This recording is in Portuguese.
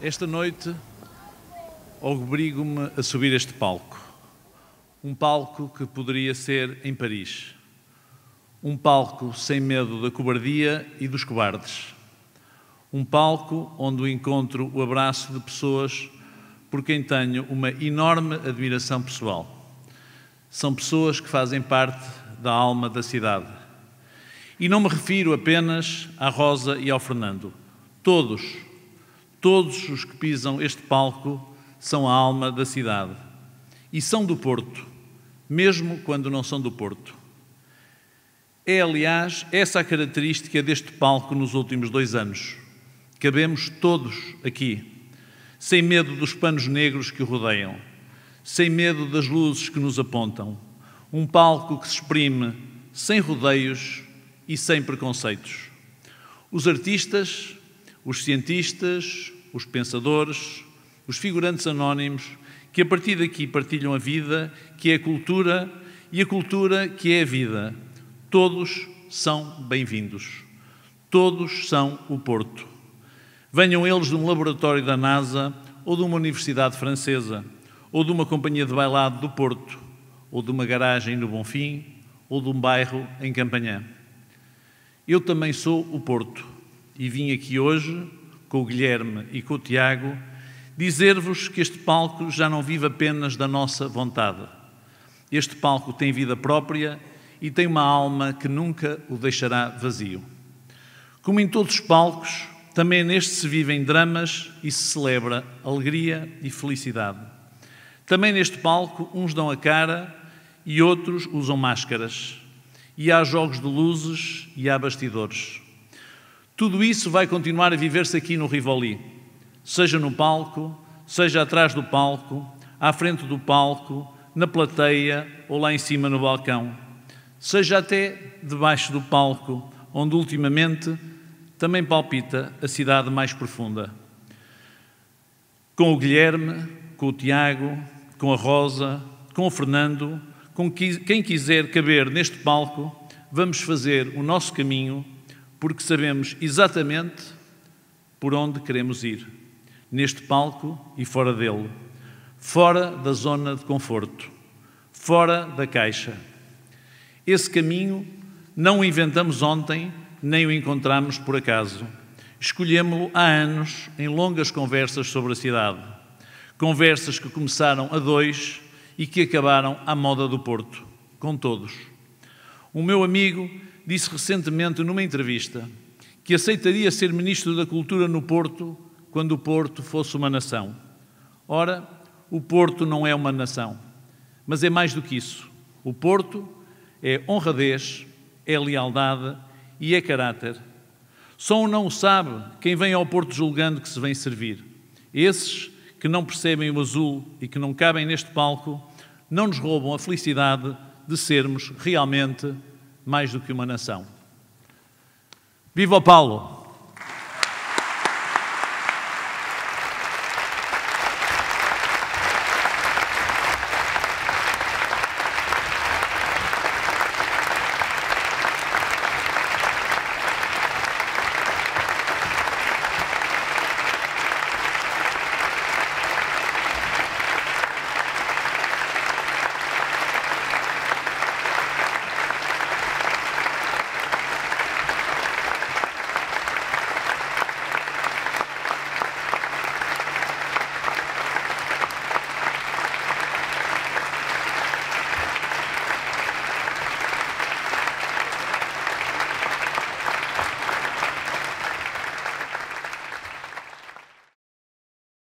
Esta noite obrigo-me a subir este palco. Um palco que poderia ser em Paris. Um palco sem medo da cobardia e dos cobardes. Um palco onde encontro o abraço de pessoas por quem tenho uma enorme admiração pessoal. São pessoas que fazem parte da alma da cidade. E não me refiro apenas à Rosa e ao Fernando. Todos Todos os que pisam este palco são a alma da cidade e são do Porto, mesmo quando não são do Porto. É, aliás, essa a característica deste palco nos últimos dois anos. Cabemos todos aqui, sem medo dos panos negros que o rodeiam, sem medo das luzes que nos apontam. Um palco que se exprime sem rodeios e sem preconceitos. Os artistas, os cientistas, os pensadores, os figurantes anónimos, que a partir daqui partilham a vida, que é a cultura, e a cultura que é a vida. Todos são bem-vindos. Todos são o Porto. Venham eles de um laboratório da NASA, ou de uma universidade francesa, ou de uma companhia de bailado do Porto, ou de uma garagem no Bonfim, ou de um bairro em Campanhã. Eu também sou o Porto e vim aqui hoje, com o Guilherme e com o Tiago, dizer-vos que este palco já não vive apenas da nossa vontade. Este palco tem vida própria e tem uma alma que nunca o deixará vazio. Como em todos os palcos, também neste se vivem dramas e se celebra alegria e felicidade. Também neste palco, uns dão a cara e outros usam máscaras. E há jogos de luzes e há bastidores. Tudo isso vai continuar a viver-se aqui no Rivoli, seja no palco, seja atrás do palco, à frente do palco, na plateia ou lá em cima no balcão, seja até debaixo do palco, onde ultimamente também palpita a cidade mais profunda. Com o Guilherme, com o Tiago, com a Rosa, com o Fernando, com quem quiser caber neste palco, vamos fazer o nosso caminho porque sabemos exatamente por onde queremos ir, neste palco e fora dele, fora da zona de conforto, fora da caixa. Esse caminho não o inventamos ontem, nem o encontramos por acaso. Escolhemos-lo há anos em longas conversas sobre a cidade. Conversas que começaram a dois e que acabaram à moda do Porto, com todos. O meu amigo disse recentemente numa entrevista que aceitaria ser ministro da Cultura no Porto quando o Porto fosse uma nação. Ora, o Porto não é uma nação, mas é mais do que isso. O Porto é honradez, é lealdade e é caráter. Só um não sabe quem vem ao Porto julgando que se vem servir. Esses que não percebem o azul e que não cabem neste palco não nos roubam a felicidade de sermos realmente mais do que uma nação. Viva Paulo!